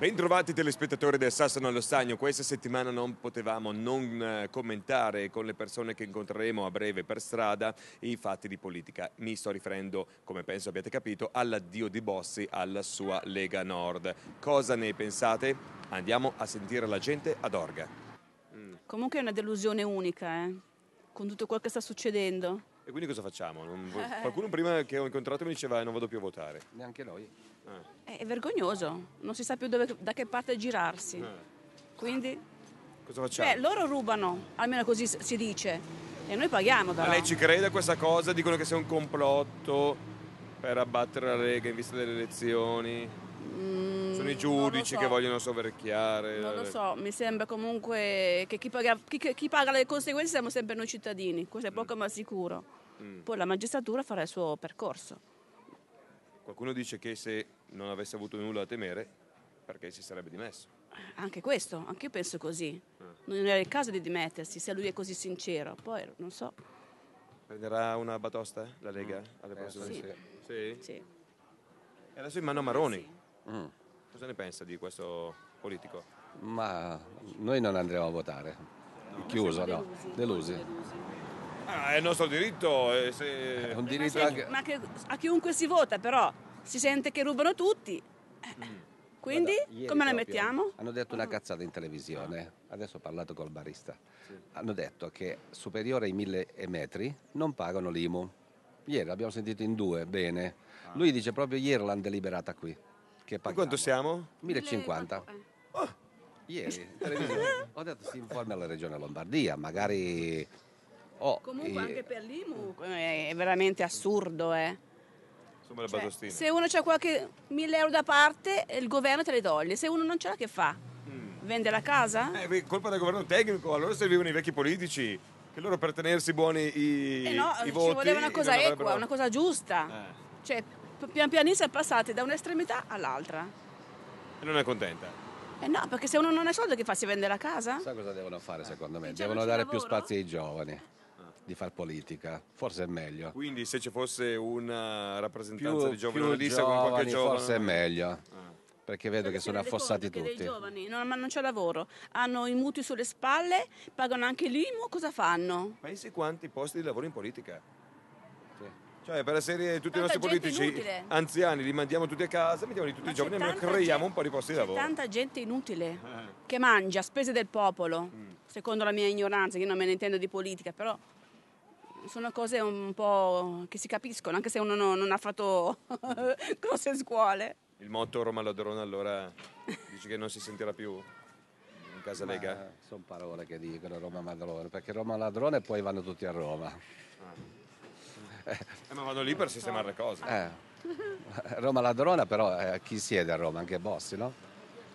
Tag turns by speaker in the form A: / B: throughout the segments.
A: Bentrovati telespettatori del Sassano allo Stagno, questa settimana non potevamo non eh, commentare con le persone che incontreremo a breve per strada i fatti di politica. Mi sto riferendo, come penso abbiate capito, all'addio di Bossi alla sua Lega Nord. Cosa ne pensate? Andiamo a sentire la gente ad Orga.
B: Comunque è una delusione unica, eh? con tutto quello che sta succedendo.
A: E quindi cosa facciamo? Non... Qualcuno prima che ho incontrato mi diceva eh, non vado più a votare.
C: Neanche noi.
B: Eh. È vergognoso, non si sa più dove, da che parte girarsi. Eh. Quindi? Cosa facciamo? Beh, loro rubano, almeno così si dice. E noi paghiamo però. Ma lei ci
A: crede a questa cosa? Dicono che sia un complotto per abbattere la Lega in vista delle elezioni?
B: Mm, Sono i giudici so. che vogliono
A: soverchiare. Non lo eh. so,
B: mi sembra comunque che chi paga, chi, chi paga le conseguenze siamo sempre noi cittadini, questo è mm. poco mm. ma sicuro. Mm. Poi la magistratura farà il suo percorso.
A: Qualcuno dice che se non avesse avuto nulla da temere, perché si sarebbe dimesso?
B: Anche questo, anche io penso così. Ah. Non era il caso di dimettersi, se lui è così sincero. Poi non so.
A: Prenderà una batosta eh, la Lega mm. alle eh, prossime? Eh, sì. Sì. sì. E adesso in mano a Maroni. Sì. Mm. Cosa ne pensa di questo politico?
C: Ma noi non andremo a votare. No. Chiuso, no. Delusi. delusi.
A: delusi. Ah, è il nostro diritto. Eh, se... È eh, un diritto ma, se, anche... ma
B: che, a chiunque si vota però si sente che rubano tutti. Mm. Quindi Guarda, come la mettiamo?
C: Hanno detto una ah. cazzata in televisione, adesso ho parlato col barista, sì. hanno detto che superiore ai 1000 metri non pagano l'IMU. Ieri l'abbiamo sentito in due, bene. Ah. Lui dice proprio ieri l'hanno deliberata qui. Che pagano. quanto siamo? 1050. Eh. Oh. Ieri, ho detto si informa alla regione Lombardia, magari Oh, Comunque e... anche
B: per l'IMU
C: eh, è veramente assurdo,
B: eh.
A: Insomma, cioè, se
B: uno ha qualche 1000 euro da parte, il governo te le toglie. Se uno non ce l'ha, che fa? Mm. Vende la casa?
A: Eh, colpa del governo tecnico, allora servivano i vecchi politici che loro per tenersi buoni i, eh no, i voti ci voleva una cosa equa, avrebbero... una
B: cosa giusta. Eh. Cioè, pian pianista passate da un'estremità all'altra.
A: E non è
C: contenta?
B: Eh no, perché se uno non ha soldi che fa? Si vende la casa?
C: Sai cosa devono fare secondo me? Cioè, devono dare lavoro? più spazio ai giovani di far politica, forse è meglio.
A: Quindi se ci fosse una eh, rappresentanza più, di giovani un'edizia con qualche giovane... Forse è
C: meglio. Ah. Perché vedo non che sono affossati
A: tutti. Dei giovani,
B: ma non c'è lavoro, hanno i mutui sulle spalle, pagano anche l'IMU, cosa fanno?
A: Pensi quanti posti di lavoro in politica? Cioè, per la essere tutti tanta i nostri politici inutile. anziani, li mandiamo tutti a casa, mettiamoli tutti ma i giovani e creiamo gente, un po' di posti di lavoro. C'è
B: tanta gente inutile eh. che mangia a spese del popolo, mm. secondo la mia ignoranza, che io non me ne intendo di politica, però sono cose un po' che si capiscono, anche se uno non, non ha fatto grosse scuole.
A: Il motto Roma Ladrona allora dici che non si sentirà più in casa Ma Lega? Sono parole che dicono Roma Madrone,
C: perché Roma Ladrone poi vanno tutti a Roma.
A: Ah. Eh, ma vanno lì per sistemare le cose. Eh.
C: Roma ladrona però eh, chi siede a Roma? Anche Bossi, no?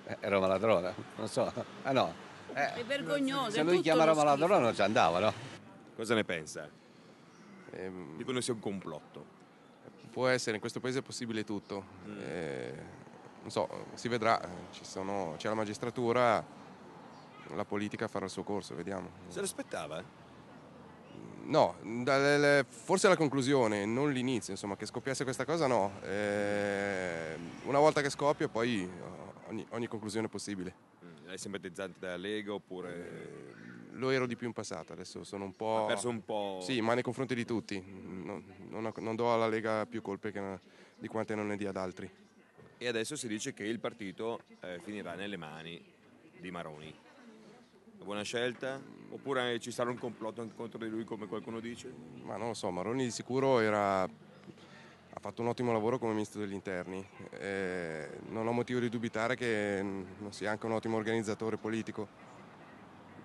C: Eh, Roma ladrona, non so. Ah no.
B: è vergognoso. Se lui chiama Roma ladrona non
C: ci andava, no? Cosa ne pensa? Ehm, Dicono sia un complotto.
D: Può essere, in questo paese è possibile tutto. Mm. Eh, non so, si vedrà, eh, sono, c'è la magistratura, la politica farà il suo corso, vediamo.
A: Se l'aspettava? Eh?
D: No, forse la conclusione, non l'inizio, insomma, che scoppiasse questa cosa no. Eh, una volta che scoppia poi oh, ogni, ogni conclusione è possibile. Lei mm, è simpatizzante della Lega oppure... Eh, lo ero di più in passato, adesso sono un po'... Ha perso un po'... Sì, ma nei confronti di tutti, non, non, non do alla Lega più colpe che, di quante non ne dia ad altri.
A: E adesso si dice che il partito eh, finirà nelle mani di Maroni. Una buona scelta? Oppure eh, ci sarà un complotto anche contro di lui come qualcuno dice?
D: Ma non lo so, Maroni di sicuro era ha fatto un ottimo lavoro come ministro degli interni. Eh, non ho motivo di dubitare che mm, non sia anche un ottimo organizzatore politico.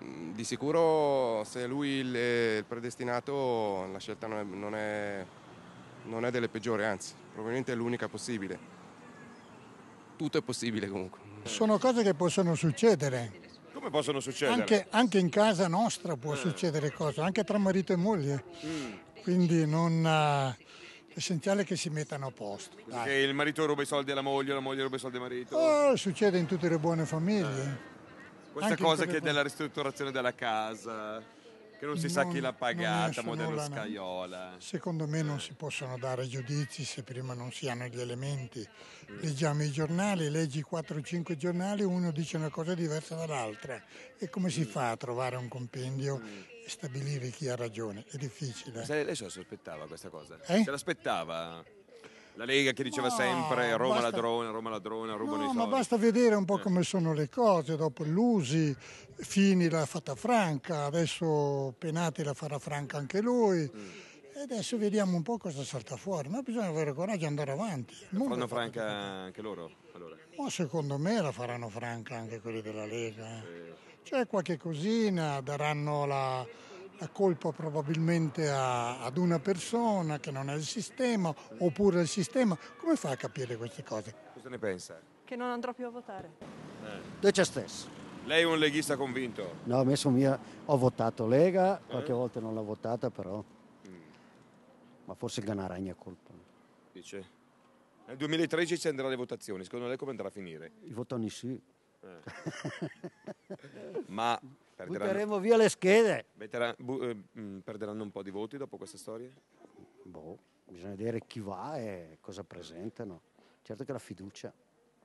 D: Mm, di sicuro se lui il, eh, il predestinato la scelta non è, non, è, non è delle peggiori, anzi probabilmente è l'unica possibile. Tutto è possibile comunque.
E: Sono cose che possono succedere.
A: Come possono succedere?
D: Anche,
E: anche, in casa nostra può eh. succedere cose, anche tra marito e moglie. Mm. Quindi non, l'essenziale eh, è che si mettano a posto.
A: Che il marito ruba i soldi alla moglie, la moglie ruba i soldi al marito.
E: Oh, succede in tutte le buone famiglie. Questa Anche cosa che è della
A: ristrutturazione della casa, che non si non, sa chi l'ha pagata, modello nulla, Scaiola.
E: Secondo me non si possono dare giudizi se prima non si hanno gli elementi. Leggiamo i giornali, leggi 4 o 5 giornali, uno dice una cosa diversa dall'altra. E come si mm. fa a trovare un compendio mm. e stabilire chi ha ragione? È difficile. lei se lo aspettava questa cosa? Eh?
A: Se l'aspettava? La Lega che diceva no, sempre Roma basta... ladrona, Roma ladrona, rubano no, i soldi. ma basta
E: vedere un po' eh. come sono le cose. Dopo Lusi, Fini l'ha fatta franca, adesso Penati la farà franca anche lui. Mm. E adesso vediamo un po' cosa salta fuori, ma bisogna avere coraggio e andare avanti. La faranno franca
A: anche loro? Allora.
E: Ma secondo me la faranno franca anche quelli della Lega. Eh. Sì. C'è qualche cosina, daranno la la colpa probabilmente a, ad una persona che non è il sistema oppure il sistema. Come fa a capire queste cose? Cosa
A: ne pensa?
F: Che non andrò più a votare.
A: Eh.
G: Dice stesso.
A: Lei è un leghista convinto?
G: No, a mia, ho votato Lega, eh? qualche volta non l'ho votata però. Mm. Ma forse Ganaragna colpa.
A: Dice? Nel 2013 ci andrà le votazioni, secondo lei come andrà a finire?
G: I votoni sì.
A: Eh. Ma Perderanno... Butteremo via le schede. Veteran... Bu... Eh, mm, perderanno un po' di voti dopo questa storia? Boh, bisogna vedere
G: chi va e cosa presentano. Certo che la fiducia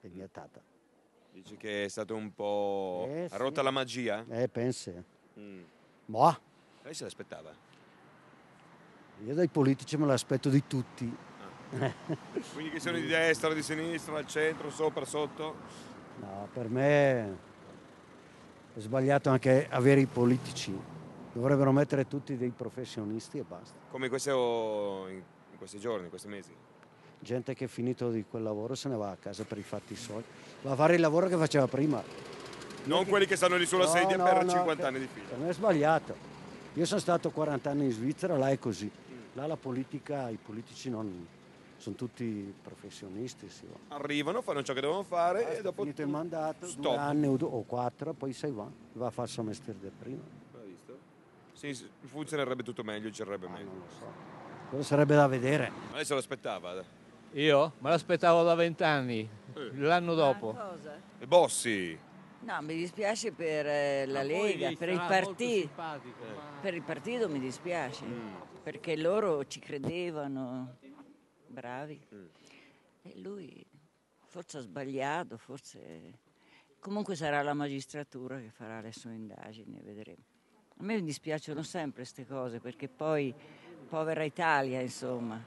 G: è vietata.
A: Dici che è stato un po'... Eh, ha rotta sì. la magia?
G: Eh, pensi. Mm. Boh.
A: Lei se l'aspettava?
G: Io dai politici me l'aspetto di tutti. Ah.
A: Quindi che sono di destra, di sinistra, al centro, sopra, sotto? No,
G: per me è sbagliato anche avere i politici, dovrebbero mettere tutti dei professionisti e basta.
A: Come questo, in questi giorni, in questi mesi?
G: Gente che è finito di quel lavoro se ne va a casa per i fatti suoi, va a fare il lavoro che faceva prima.
A: Non Perché... quelli che stanno lì sulla no, sedia no, per no, 50 che... anni di fila.
G: Non è sbagliato. Io sono stato 40 anni in Svizzera, là è così. Mm. Là la politica, i politici non, sono tutti professionisti. Sì.
A: Arrivano, fanno ciò che devono fare Basta, e dopo... Finito il mandato, Stop. due anni o,
G: due, o quattro, poi sei va, va a fare il suo mestiere del primo.
A: Hai visto? Sì, funzionerebbe tutto meglio, girerebbe ah, meglio. Non lo so,
C: quello sarebbe da vedere.
A: Ma lei se lo aspettava?
C: Eh. Io? Me l'aspettavo da vent'anni, eh. l'anno dopo. cosa? E
A: Bossi.
F: No, mi dispiace per eh, la ma Lega, per il partito. Ma... Per il partito mi dispiace, mm. perché loro ci credevano bravi. Mm. E lui forse ha sbagliato, forse... Comunque sarà la magistratura che farà le sue indagini, vedremo. A me mi dispiacciono sempre queste cose perché poi, povera Italia, insomma,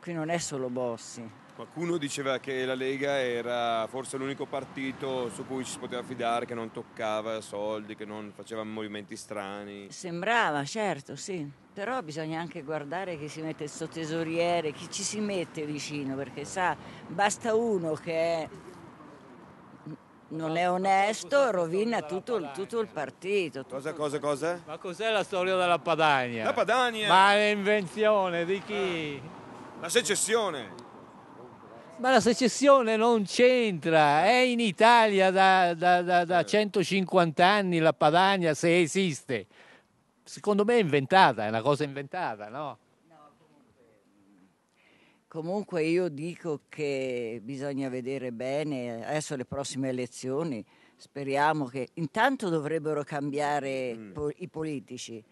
F: qui non è solo Bossi,
A: Qualcuno diceva che la Lega era forse l'unico partito su cui ci si poteva fidare, che non toccava soldi, che non faceva movimenti strani.
F: Sembrava, certo, sì. Però bisogna anche guardare chi si mette sotto tesoriere, chi ci si mette vicino, perché sa, basta uno che è non è onesto, rovina tutto il, tutto il partito. Tutto cosa, cosa, cosa?
C: Ma cos'è la storia della
A: Padania? La Padania! Ma è invenzione di chi? La secessione!
C: Ma la secessione non c'entra, è in Italia da, da, da, da 150 certo. anni la Padania, se esiste. Secondo me è inventata, è una cosa inventata, no?
F: Comunque io dico che bisogna vedere bene, adesso le prossime elezioni speriamo che intanto dovrebbero cambiare mm. po- i politici,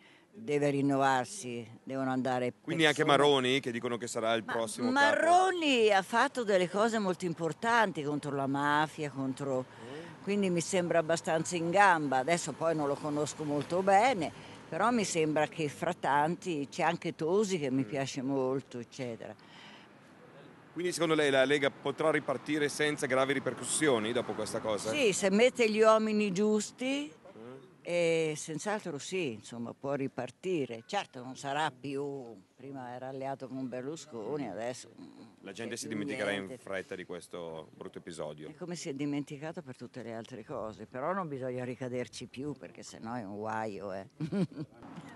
F: deve rinnovarsi, devono andare... Quindi persone. anche Maroni
A: che dicono che sarà il Ma prossimo...
F: Maroni capo. ha fatto delle cose molto importanti contro la mafia, contro... Mm. quindi mi sembra abbastanza in gamba, adesso poi non lo conosco molto bene, però mi sembra che fra tanti c'è anche Tosi che mi mm. piace molto, eccetera.
A: Quindi secondo lei la Lega potrà ripartire senza gravi ripercussioni dopo questa cosa? Sì,
F: se mette gli uomini giusti e senz'altro sì, insomma, può ripartire. Certo non sarà più, prima era alleato con Berlusconi, mm-hmm. adesso... Mm,
A: La gente si dimenticherà niente. in fretta di questo brutto episodio. È
F: come si è dimenticato per tutte le altre cose, però non bisogna ricaderci più perché sennò è un guaio. Eh.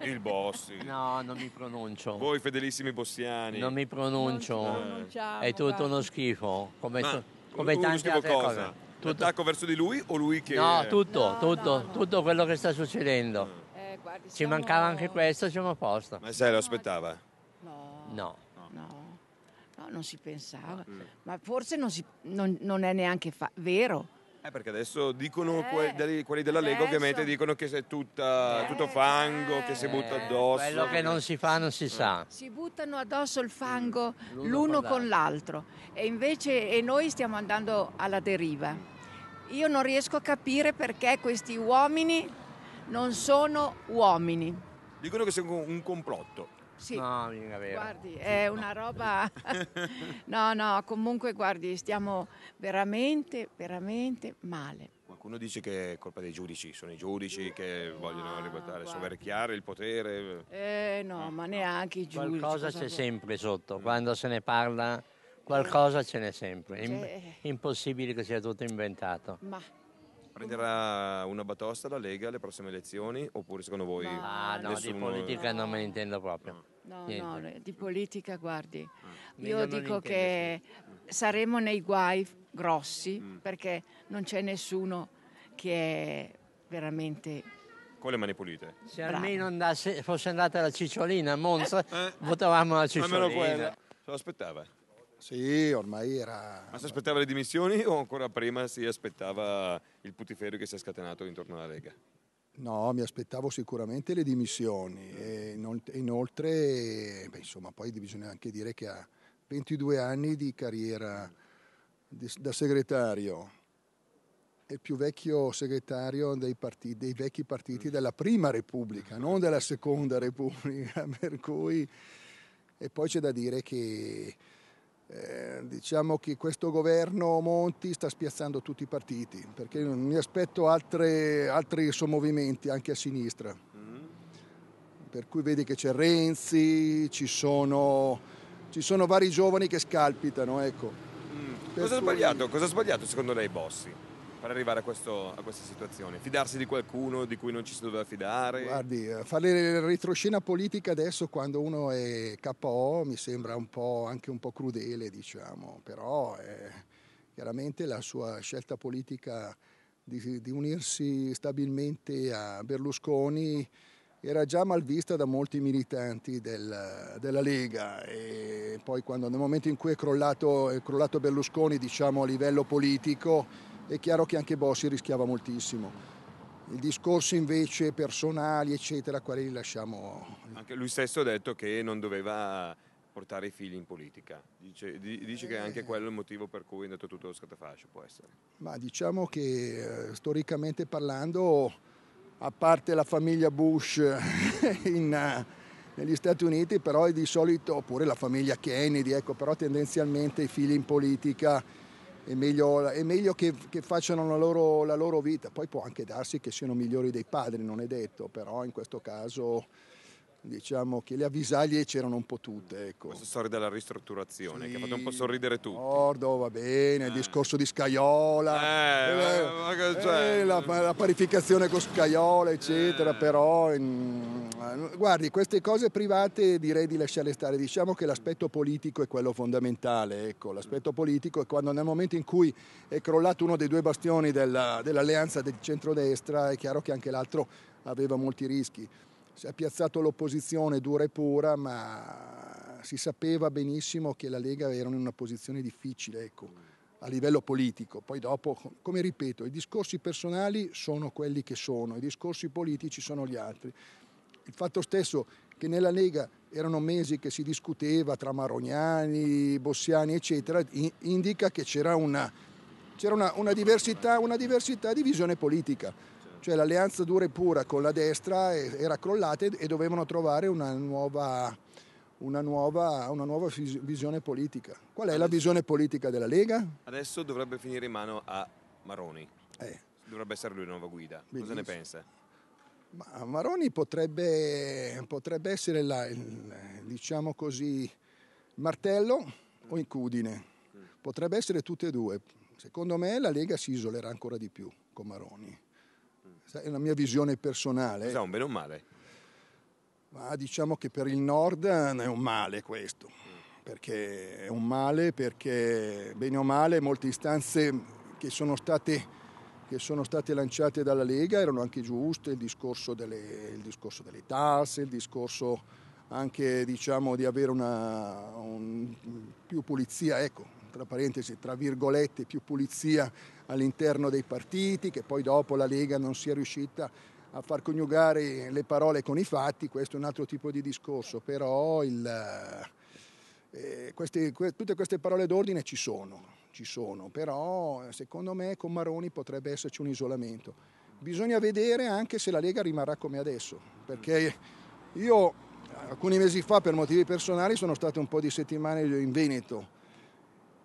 A: Il Bossi. No, non mi pronuncio. Voi fedelissimi bossiani. Non mi pronuncio. Non è tutto uno
H: schifo. Come, Ma, come tante altre cosa. cose.
A: L'attacco verso di lui o lui che... No, tutto, no,
H: tutto, no, no. tutto quello che sta succedendo. Mm. Eh, guardi, Ci mancava
A: anche questo, siamo a posto. Ma se lo aspettava? No. No.
F: non si pensava. Mm. Ma forse non, si, non, non è neanche fa- vero.
A: Eh, perché adesso dicono eh, quelli, quelli della Lega ovviamente dicono che è tutta, eh, tutto fango, che si eh, butta eh, addosso. Quello che non si fa non si sa. Mm.
F: Si
H: buttano addosso il mm. fango l'uno, l'uno con
F: l'altro e invece e noi stiamo andando alla deriva. Io non riesco a capire perché questi uomini non sono uomini.
A: Dicono che sia un complotto. Sì. No, mica vero. Guardi, è una
F: roba. no, no, comunque guardi, stiamo veramente, veramente male.
A: Qualcuno dice che è colpa dei giudici, sono i giudici che vogliono ah, libertare, soverchiare il potere.
H: Eh no, ma neanche i giudici. Qualcosa c'è
A: sempre sotto, quando se ne parla Qualcosa ce n'è sempre, è cioè,
H: eh. impossibile che sia tutto inventato. Ma
A: Prenderà una batosta la Lega alle prossime elezioni? Oppure secondo voi... Ah, no, nessuno... di politica non me ne intendo proprio.
F: No, no, no di politica guardi.
A: Mm. Io dico
F: che saremo nei guai grossi mm. perché non c'è nessuno
H: che è veramente...
A: Con le mani pulite. Se Bravo. almeno
H: andasse, fosse andata la cicciolina a Monza, eh, eh? votavamo la cicciolina. Almeno quella.
A: Se l'aspettava.
I: Sì, ormai era...
A: Ma si aspettava le dimissioni o ancora prima si aspettava il putiferio che si è scatenato intorno alla Lega?
I: No, mi aspettavo sicuramente le dimissioni e inoltre, beh, insomma, poi bisogna anche dire che ha 22 anni di carriera da segretario, è il più vecchio segretario dei, partiti, dei vecchi partiti della prima Repubblica, non della seconda Repubblica, per cui... E poi c'è da dire che eh, diciamo che questo governo Monti sta spiazzando tutti i partiti, perché non mi aspetto altre, altri sommovimenti anche a sinistra. Mm-hmm. Per cui vedi che c'è Renzi, ci sono, ci sono vari giovani che scalpitano. Ecco. Mm. Cosa, ha sbagliato,
A: cosa ha sbagliato secondo lei Bossi? per arrivare a, questo, a, questa situazione? Fidarsi di qualcuno di cui non ci si doveva fidare? Guardi,
I: eh, fare retroscena politica adesso quando uno è KO mi sembra un po', anche un po' crudele, diciamo, però eh, chiaramente la sua scelta politica di, di unirsi stabilmente a Berlusconi era già malvista da molti militanti del, della Lega e poi quando, nel momento in cui è crollato, è crollato Berlusconi diciamo, a livello politico è chiaro che anche Bossi rischiava moltissimo. I discorsi invece personali, eccetera, quali li lasciamo.
A: Anche lui stesso ha detto che non doveva portare i figli in politica. Dice, dice eh, che anche quello il motivo per cui è andato tutto lo scatafascio, può essere.
I: Ma diciamo che eh, storicamente parlando, a parte la famiglia Bush eh, in, eh, negli Stati Uniti, però di solito, oppure la famiglia Kennedy, ecco, però tendenzialmente i figli in politica è meglio, è meglio che, che, facciano la loro, la loro vita. Poi può anche darsi che siano migliori dei padri, non è detto, però in questo caso diciamo che le avvisaglie c'erano un po' tutte. Ecco. Questa
A: storia della ristrutturazione sì. che ha fatto un po' sorridere tutti.
I: Ricordo, va bene, eh. il discorso di Scaiola, eh, eh, cioè... la, la, parificazione con Scaiola, eccetera, eh. però... In... Eh, guardi, queste cose private direi di lasciarle stare, diciamo che l'aspetto politico è quello fondamentale, ecco. l'aspetto politico è quando nel momento in cui è crollato uno dei due bastioni della, dell'alleanza del centrodestra è chiaro che anche l'altro aveva molti rischi. Si è piazzato l'opposizione dura e pura, ma si sapeva benissimo che la Lega era in una posizione difficile ecco, a livello politico. Poi dopo, come ripeto, i discorsi personali sono quelli che sono, i discorsi politici sono gli altri. Il fatto stesso che nella Lega erano mesi che si discuteva tra Marognani, Bossiani, eccetera, indica che c'era una, una, una, diversità, una diversità di visione politica cioè l'alleanza dura e pura con la destra era crollata e dovevano trovare una nuova, una nuova, una nuova visione politica. Qual è adesso, la visione politica della Lega?
A: Adesso dovrebbe finire in mano a Maroni, eh. dovrebbe essere lui la nuova guida, Bellissimo. cosa ne pensa?
I: Ma Maroni potrebbe, potrebbe essere la, il, diciamo così, martello o incudine, mm. potrebbe essere tutte e due. Secondo me la Lega si isolerà ancora di più con Maroni è una mia visione personale. Cos'è
A: un bene o un male?
I: Ma diciamo che per il nord eh, è un male questo, perché è un male perché bene o male molte istanze che sono state che sono state lanciate dalla Lega erano anche giuste, il discorso delle, il discorso delle tasse, il discorso anche diciamo, di avere una, un, più pulizia, ecco, tra parentesi, tra virgolette, più pulizia all'interno dei partiti, che poi dopo la Lega non sia riuscita a far coniugare le parole con i fatti, questo è un altro tipo di discorso, però il, eh, eh queste, que, tutte queste parole d'ordine ci sono, ci sono, però eh, secondo me con Maroni potrebbe esserci un isolamento. Bisogna vedere anche se la Lega rimarrà come adesso, perché io alcuni mesi fa per motivi personali sono stato un po' di settimane in Veneto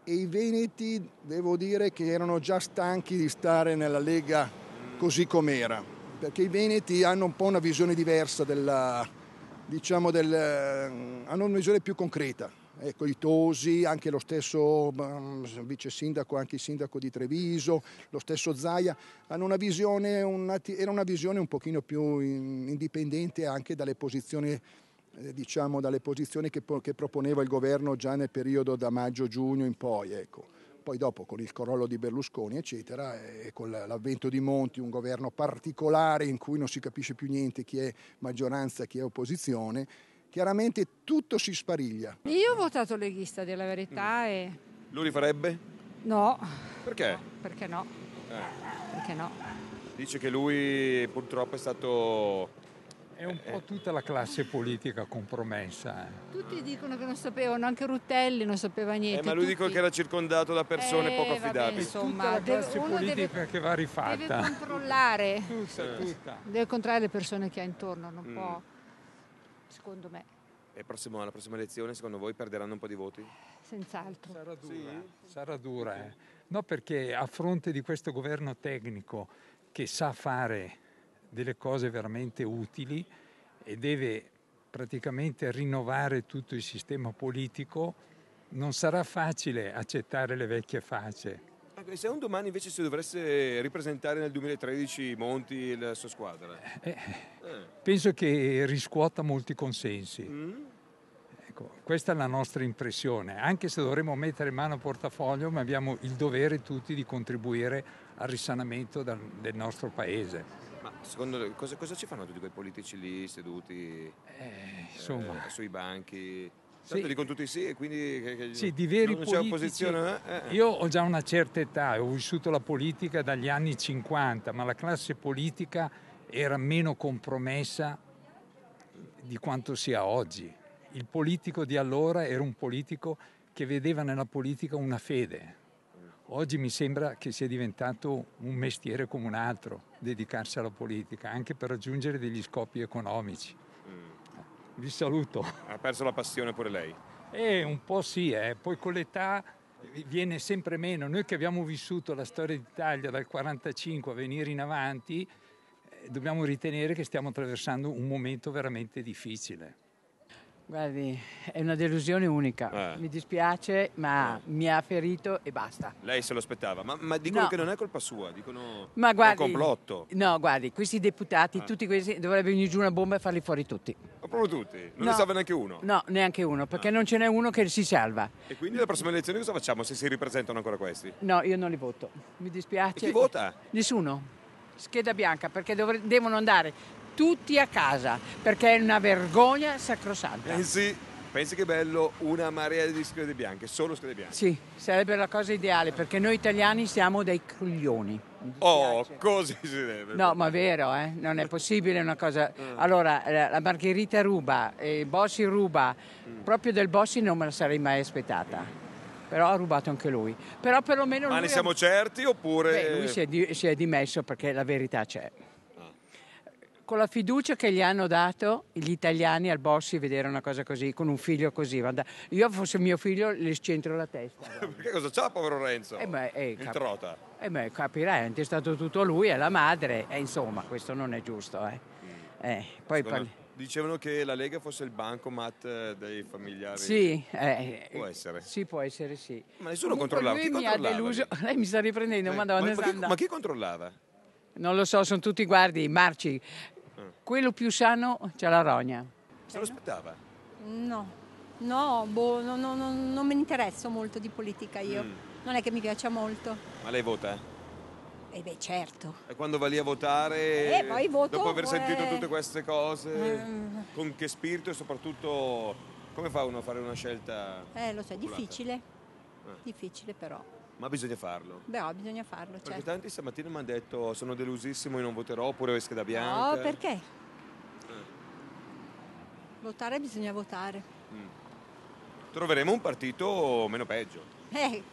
I: e i veneti devo dire che erano già stanchi di stare nella Lega così com'era, perché i veneti hanno un po' una visione diversa della, diciamo del, eh, hanno una visione più concreta. Ecco, i Tosi, anche lo stesso um, vice sindaco, anche il sindaco di Treviso, lo stesso Zaia, hanno una visione, una, era una visione un pochino più in, indipendente anche dalle posizioni eh, diciamo, dalle posizioni che, che, proponeva il governo già nel periodo da maggio-giugno in poi. Ecco. Poi dopo con il crollo di Berlusconi eccetera e con l'avvento di Monti, un governo particolare in cui non si capisce più niente chi è maggioranza e chi è opposizione, chiaramente tutto si spariglia.
F: Io ho votato leghista della verità mm. e...
I: Lui
A: rifarebbe?
F: No. Perché? No, perché no? Eh. Perché no?
J: Dice che lui purtroppo è stato è un po' tutta la classe politica compromessa.
F: Tutti dicono che non sapevano, anche Rutelli non sapeva eh, niente. Eh, ma
J: lui tutti... dico che era circondato da persone eh, poco affidabili. Vabbè, insomma, tutta la classe deve, politica deve, che va rifatta.
A: Deve controllare. Tutta, tutta.
F: Deve controllare le persone che ha intorno, non mm. può, secondo me.
J: E prossimo,
A: alla prossima elezione, secondo voi, perderanno un po' di voti?
F: Senz'altro.
J: Sarà dura. Sì. Sarà dura. Eh. No, perché a fronte di questo governo tecnico che sa fare delle cose veramente utili e deve praticamente rinnovare tutto il sistema politico, non sarà facile accettare le vecchie facce.
A: Ecco, e se un domani invece si dovesse ripresentare nel 2013 Monti e la sua squadra? Eh, eh.
J: Penso che riscuota molti consensi. Mm. Ecco, questa è la nostra impressione. Anche se dovremmo mettere mano a portafoglio, ma abbiamo il dovere tutti di contribuire al risanamento del
A: nostro Paese. Secondo, cosa, cosa, ci fanno tutti quei politici lì seduti eh,
J: eh, sui
A: banchi? Tanto sì. dicono tutti sì e quindi che, che sì, di veri non c'è politici, opposizione. Eh? eh? Io
J: ho già una certa età, ho vissuto la politica dagli anni 50, ma la classe politica era meno compromessa di quanto sia oggi. Il politico di allora era un politico che vedeva nella politica una fede, Oggi mi sembra che sia diventato un mestiere come un altro dedicarsi alla politica, anche per raggiungere degli scopi economici. Mm. Vi saluto.
A: Ha perso la passione pure lei?
J: Eh, un po' sì, eh. poi con l'età viene sempre meno. Noi che abbiamo vissuto la storia d'Italia dal 1945 a venire in avanti, eh, dobbiamo ritenere che stiamo attraversando un momento veramente difficile.
H: Guardi, è una delusione unica. Eh. Mi dispiace, ma eh. mi ha ferito e basta.
A: Lei se lo aspettava, ma, ma dicono no. che non è colpa sua, dicono ma guardi, un complotto.
H: No, guardi, questi deputati, eh. tutti questi, dovrebbe venire giù una bomba e farli fuori tutti.
A: Ma proprio tutti? Non no. ne salva neanche uno?
H: No, neanche uno, perché eh. non ce n'è uno che si salva.
A: E quindi alle prossime elezioni cosa facciamo se si ripresentano ancora questi?
H: No, io non li voto. Mi dispiace. E chi vota? Nessuno. Scheda bianca, perché dovre- devono andare tutti a casa, perché è una vergogna sacrosanta. Eh
A: sì. Pensi che bello una marea di schede bianche, solo schede bianche. Sì,
H: sarebbe la cosa ideale perché noi italiani siamo dei coglioni.
A: Oh, così si deve. No, ma
H: vero, eh? non è possibile una cosa. Ah. Allora, eh, la Margherita ruba, il Bossi ruba, mm. proprio del Bossi non me la sarei mai aspettata però ha rubato anche lui. Però perlomeno Ma lui ne siamo ha...
A: certi oppure... Beh, lui si è,
H: di... si è dimesso perché la verità c'è con la fiducia che gli hanno dato gli italiani al Bossi vedere una cosa così, con un figlio così. io fosse mio figlio le scentro la testa.
A: Perché cosa c'ha povero Renzo? Eh beh, eh, cap- trota.
H: Eh beh, capirai, è stato tutto lui e la madre. E eh, insomma, questo non è giusto. Eh. eh poi parli...
A: Dicevano che la Lega fosse il bancomat eh, dei familiari. Sì, eh, può essere. Sì,
H: può essere, sì. Ma nessuno Comunque controllava. Lui chi mi ha deluso. Lì? Lei mi sta riprendendo, eh, Ma, ma, chi, ma chi
A: controllava?
H: Non lo so, sono tutti guardi, marci, quello più sano c'è la rogna.
A: Se lo aspettava?
F: No, no, boh, no, no, no, non mi interesso molto di politica io, mm. non è che mi piaccia molto. Ma lei vota? Eh beh, certo.
A: E quando va lì a votare, eh, poi voto, dopo aver eh... sentito tutte queste cose, mm. con che spirito e soprattutto come fa uno a fare una scelta? Eh,
F: lo so, è difficile, eh. difficile però.
A: Ma bisogna farlo.
F: Beh, oh, bisogna farlo, Perché certo.
A: tanti stamattina mi hanno detto sono delusissimo e non voterò oppure esca scheda bianca. No, oh, perché?
F: Votare bisogna votare. Mm.
A: Troveremo un partito meno peggio.
F: Eh,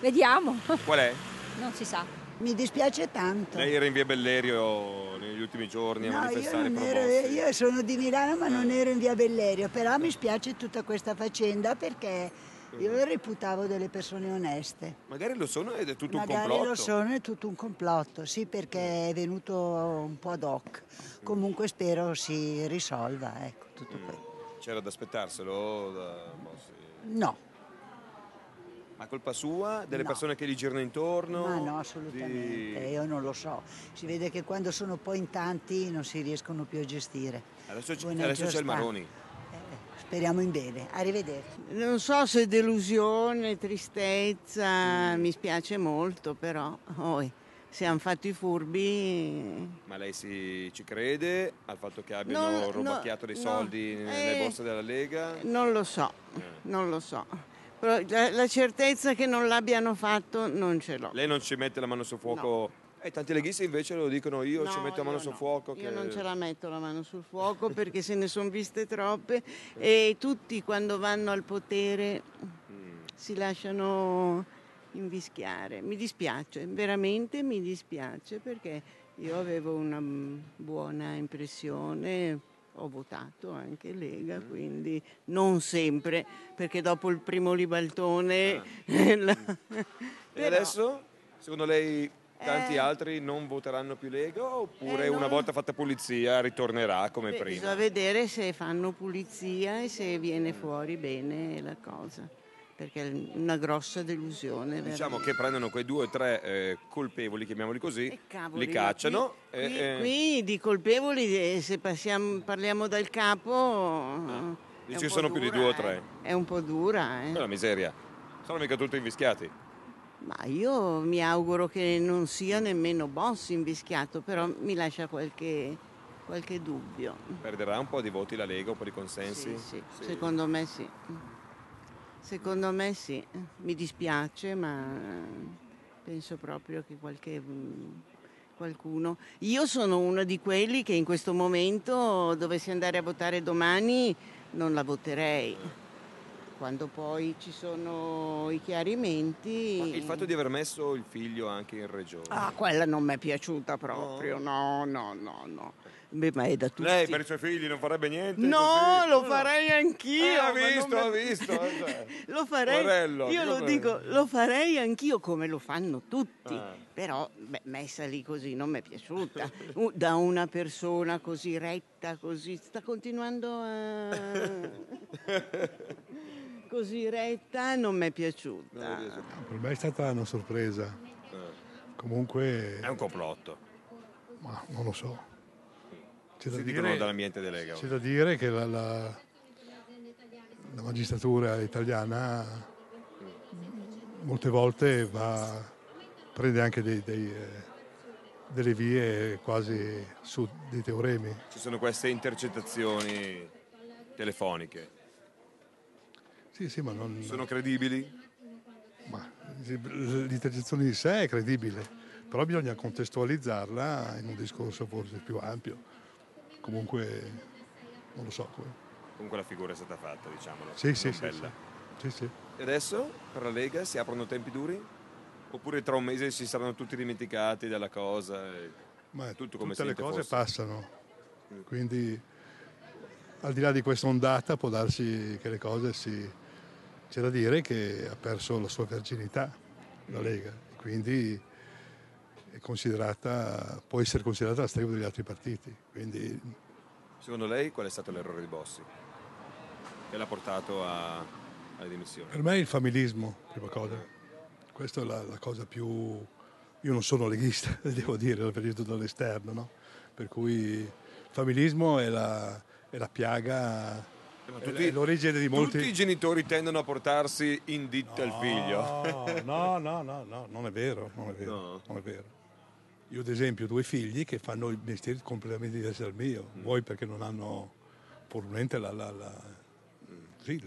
F: vediamo. Qual è? Non si sa. Mi dispiace tanto.
A: Lei era in via Bellerio negli ultimi giorni no, a manifestare io, ero,
H: io sono
F: di Milano ma non ero in via Bellerio, però mi spiace tutta questa faccenda perché io le reputavo delle persone oneste.
A: Magari lo sono ed è tutto Magari un complotto. Magari lo
F: sono ed è tutto un complotto, sì, perché mm. è venuto un po' ad hoc. Mm. Comunque spero si risolva, ecco,
A: tutto mm. questo. C'era da aspettarselo? Da... Boh,
F: sì. No.
A: Ma colpa sua? Delle no. persone che gli girano intorno? Ma no,
F: assolutamente, di... io non lo so. Si vede che quando sono poi in tanti non si riescono più a gestire.
A: Adesso, c- adesso c'è il Maroni.
K: Speriamo
F: in bene. Arrivederci.
K: Non so se delusione, tristezza, mi spiace molto, però oh, siamo fatti furbi.
A: Ma lei si, ci crede al fatto che abbiano no, rubacchiato no, dei soldi no, nelle eh, borse della Lega? Non
K: lo so, eh. non lo so. la, la, certezza che non l'abbiano fatto non ce l'ho.
A: Lei non ci mette la mano sul fuoco? E tanti leghisti invece lo dicono io, no, ci metto la mano sul no. fuoco. Io non ce la
K: metto la mano sul fuoco perché se ne sono viste troppe eh. e tutti quando vanno al potere mm. si lasciano invischiare. Mi dispiace, veramente mi dispiace perché io avevo una buona impressione, ho votato anche Lega, mm. quindi non sempre, perché dopo il primo ribaltone...
A: Ah. la... e Però... adesso? Secondo lei tanti eh. altri non voteranno più Lega oppure eh, una non... volta fatta pulizia ritornerà come Beh, prima? Bisogna vedere
K: se fanno pulizia e se viene fuori bene la cosa perché è una grossa delusione. Diciamo veramente. che
A: prendono quei due o tre eh, colpevoli, chiamiamoli così, eh, cavoli, li cacciano. Qui, qui, e, qui,
K: eh, di colpevoli, eh, se passiamo, parliamo dal capo... Ah,
A: Ci sono dura, più di due o tre.
K: È un po' dura. Eh. È una
A: miseria. Sono mica tutti invischiati.
K: Ma io mi auguro che non sia nemmeno boss invischiato, però mi lascia qualche, qualche dubbio.
A: Perderà un po' di voti la Lega un po' di consensi? Sì, sì. sì. secondo
K: me sì. Secondo me sì. Mi dispiace, ma penso proprio che qualche, qualcuno. Io sono uno di quelli che in questo momento dovessi andare a votare domani non la voterei quando
A: poi ci sono
K: i chiarimenti... Ma il fatto di mm. aver
A: messo il figlio anche in regione. Ah,
K: quella non mi è piaciuta proprio, no, no, no, no. Beh, ma è da tutti. Lei per
A: i suoi figli non farebbe niente?
K: No, lo farei anch'io. Ah, ha visto, mi... visto, ho lo farei. Morello, io lo dico, lo farei anch'io come lo fanno tutti. Ah. Però beh, messa lì così non mi è piaciuta. da una persona così retta, così sta continuando a così retta non mi è
A: piaciuta.
L: Per me è stata una sorpresa. Eh. Comunque... È un
A: complotto.
L: Ma non lo so. C'è da si dire, dicono dall'ambiente delle Lega. C'è da dire che la, la, la magistratura italiana molte volte va, prende anche dei, dei, eh, delle vie quasi su dei teoremi.
A: Ci sono queste intercettazioni telefoniche
L: sì, sì, ma non... Sono
A: credibili?
L: Ma, l'intercezione di sé è credibile, però bisogna contestualizzarla in un discorso forse più ampio. Comunque, non lo so.
A: Comunque la figura è stata fatta, diciamolo. Sì, sì, sì, sì, sì. E adesso per la Lega si aprono tempi duri? Oppure tra un mese si saranno tutti dimenticati della cosa?
L: Ma tutto come tutte le cose fosse. passano, mm. quindi al di là di questa ondata può darsi che le cose si c'è da dire che ha perso la sua verginità la Lega, quindi può essere considerata la stregua degli altri partiti. Quindi...
A: Secondo lei qual è stato l'errore di Bossi che l'ha portato a, alle dimissioni? Per me è il
L: familismo, prima cosa. Questa è la, la cosa più... Io non sono leghista, devo dire, l'ho veduto dall'esterno, no? Per cui il familismo è la, è la piaga tutti, l'origine di molti... Tutti i
A: genitori tendono a portarsi in ditta no, il figlio. no,
L: no, no, no, non è vero, non è vero, no. non è vero. Io ad esempio ho due figli che fanno il mestiere completamente diverso dal mio, mm. voi perché non hanno probabilmente la, la, la, sì,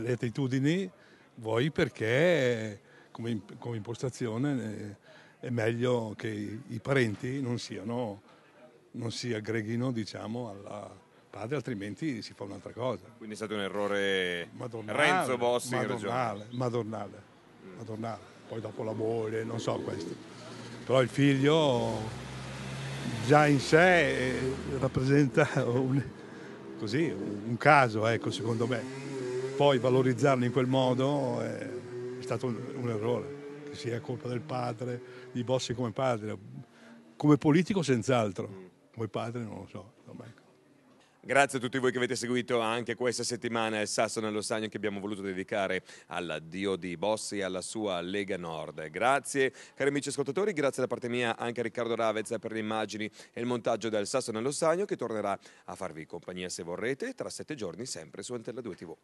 L: le attitudini, vuoi perché come, come impostazione eh, è meglio che i, i parenti non, siano, non si aggreghino diciamo alla padre, altrimenti si fa un'altra
A: cosa. Quindi è stato un errore madornale, Renzo Bossi madornale,
L: madornale, madornale, mm. Poi dopo la moglie, non so questo. Però il figlio già in sé eh, rappresenta un, così, un caso, ecco, secondo me. Poi valorizzarlo in quel modo eh, è, stato un, un errore, che sia colpa del padre, di Bossi come padre, come politico senz'altro, mm. come padre non lo so. Insomma.
A: Grazie a tutti voi che avete seguito anche questa settimana il Sasso nello Sagno che abbiamo voluto dedicare alla Dio di Bossi e alla sua Lega Nord. Grazie cari amici ascoltatori, grazie da parte mia anche a Riccardo Ravez per le immagini e il montaggio del Sasso nello Sagno che tornerà a farvi compagnia se vorrete tra sette giorni sempre su Antella 2 TV.